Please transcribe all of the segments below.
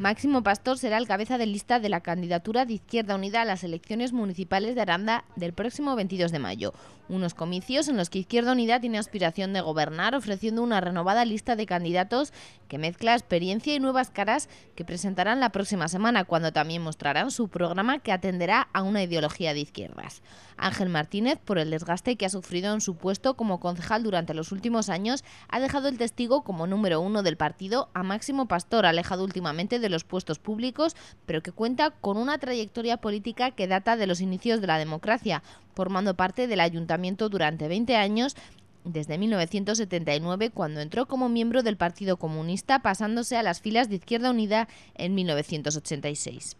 Máximo Pastor será el cabeza de lista de la candidatura de Izquierda Unida a las elecciones municipales de Aranda del próximo 22 de mayo. Unos comicios en los que Izquierda Unida tiene aspiración de gobernar, ofreciendo una renovada lista de candidatos que mezcla experiencia y nuevas caras que presentarán la próxima semana, cuando también mostrarán su programa que atenderá a una ideología de izquierdas. Ángel Martínez, por el desgaste que ha sufrido en su puesto como concejal durante los últimos años, ha dejado el testigo como número uno del partido a Máximo Pastor, alejado últimamente de los puestos públicos, pero que cuenta con una trayectoria política que data de los inicios de la democracia, formando parte del ayuntamiento durante 20 años desde 1979 cuando entró como miembro del Partido Comunista pasándose a las filas de Izquierda Unida en 1986.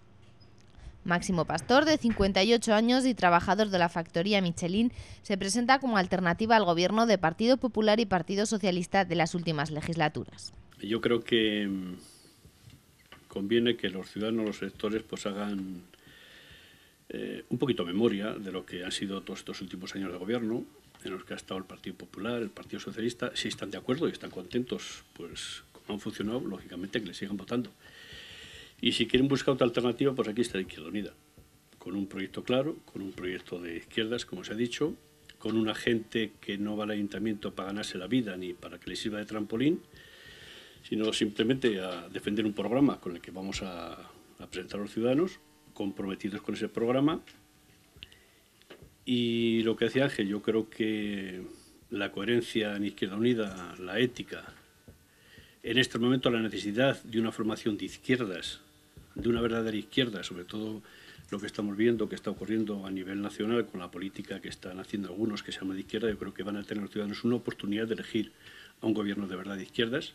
Máximo Pastor, de 58 años y trabajador de la factoría Michelin, se presenta como alternativa al gobierno de Partido Popular y Partido Socialista de las últimas legislaturas. Yo creo que conviene que los ciudadanos, los sectores, pues hagan eh, un poquito memoria de lo que han sido todos estos últimos años de gobierno, en los que ha estado el Partido Popular, el Partido Socialista, si están de acuerdo y están contentos, pues como han funcionado, lógicamente que le sigan votando. Y si quieren buscar otra alternativa, pues aquí está la Izquierda Unida, con un proyecto claro, con un proyecto de izquierdas, como se ha dicho, con una gente que no va al ayuntamiento para ganarse la vida ni para que le sirva de trampolín, sino simplemente a defender un programa con el que vamos a, presentar a los ciudadanos, comprometidos con ese programa. Y lo que decía Ángel, yo creo que la coherencia en Izquierda Unida, la ética, en este momento la necesidad de una formación de izquierdas, de una verdadera izquierda, sobre todo lo que estamos viendo que está ocurriendo a nivel nacional con la política que están haciendo algunos que se llama de izquierda, yo creo que van a tener los ciudadanos una oportunidad de elegir a un gobierno de verdad de izquierdas,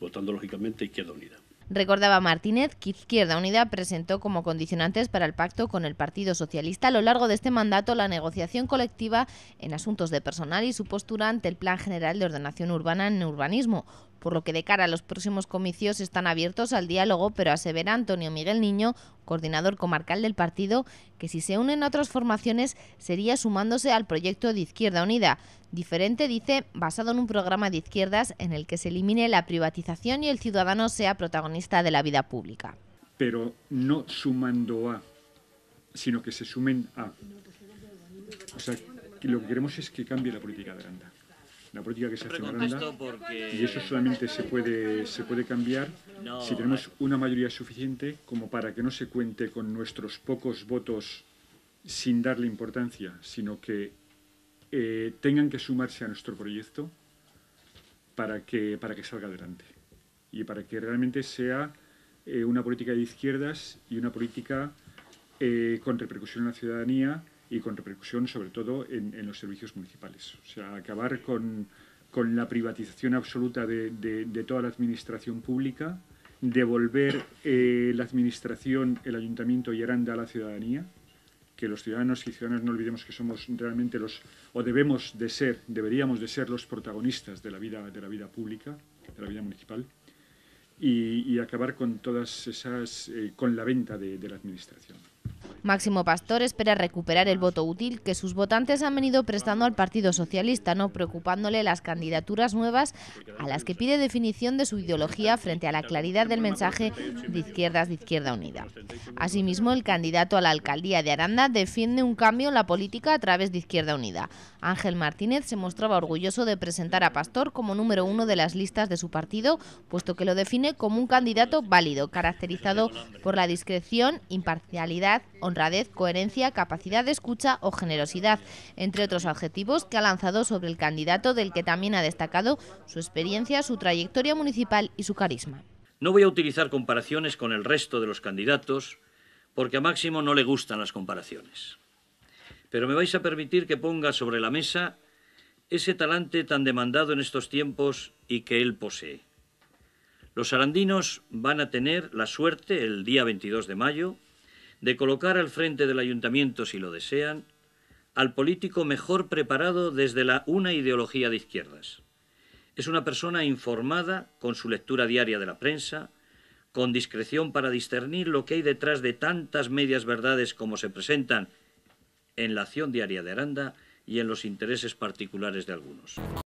votando lógicamente Izquierda Unida. Recordaba Martínez que Izquierda Unida presentó como condicionantes para el pacto con el Partido Socialista a lo largo de este mandato la negociación colectiva en asuntos de personal y su postura ante el Plan General de Ordenación Urbana en Urbanismo, por lo que de cara a los próximos comicios están abiertos al diálogo, pero asevera Antonio Miguel Niño, coordinador comarcal del partido, que si se unen a otras formaciones sería sumándose al proyecto de Izquierda Unida. Diferente, dice, basado en un programa de izquierdas en el que se elimine la privatización y el ciudadano sea protagonista de la vida pública. Pero no sumando a, sino que se sumen a. O sea, lo que queremos es que cambie la política de Andalucía la política que se hace en y eso solamente se puede, se puede cambiar si tenemos una mayoría suficiente como para que no se cuente con nuestros pocos votos sin darle importancia, sino que eh, tengan que sumarse a nuestro proyecto para que, para que salga adelante y para que realmente sea eh, una política de izquierdas y una política eh, con repercusión en la ciudadanía y con repercusión sobre todo en, los servicios municipales. O sea, acabar con, la privatización absoluta de, toda la administración pública, devolver eh, la administración, el ayuntamiento y Aranda a la ciudadanía, que los ciudadanos y ciudadanas no olvidemos que somos realmente los, o debemos de ser, deberíamos de ser los protagonistas de la vida, de la vida pública, de la vida municipal, y, acabar con todas esas, eh, con la venta de la administración. Máximo Pastor espera recuperar el voto útil que sus votantes han venido prestando al Partido Socialista, no preocupándole las candidaturas nuevas a las que pide definición de su ideología frente a la claridad del mensaje de izquierdas de Izquierda Unida. Asimismo, el candidato a la alcaldía de Aranda defiende un cambio en la política a través de Izquierda Unida. Ángel Martínez se mostraba orgulloso de presentar a Pastor como número uno de las listas de su partido, puesto que lo define como un candidato válido, caracterizado por la discreción, imparcialidad, honradez honradez, coherencia, capacidad de escucha o generosidad, entre otros adjetivos que ha lanzado sobre el candidato del que también ha destacado su experiencia, su trayectoria municipal y su carisma. No voy a utilizar comparaciones con el resto de los candidatos porque a Máximo no le gustan las comparaciones. Pero me vais a permitir que ponga sobre la mesa ese talante tan demandado en estos tiempos y que él posee. Los arandinos van a tener la suerte el día 22 de mayo de colocar al frente del ayuntamiento, si lo desean, al político mejor preparado desde la una ideología de izquierdas. Es una persona informada con su lectura diaria de la prensa, con discreción para discernir lo que hay detrás de tantas medias verdades como se presentan en la acción diaria de Aranda y en los intereses particulares de algunos.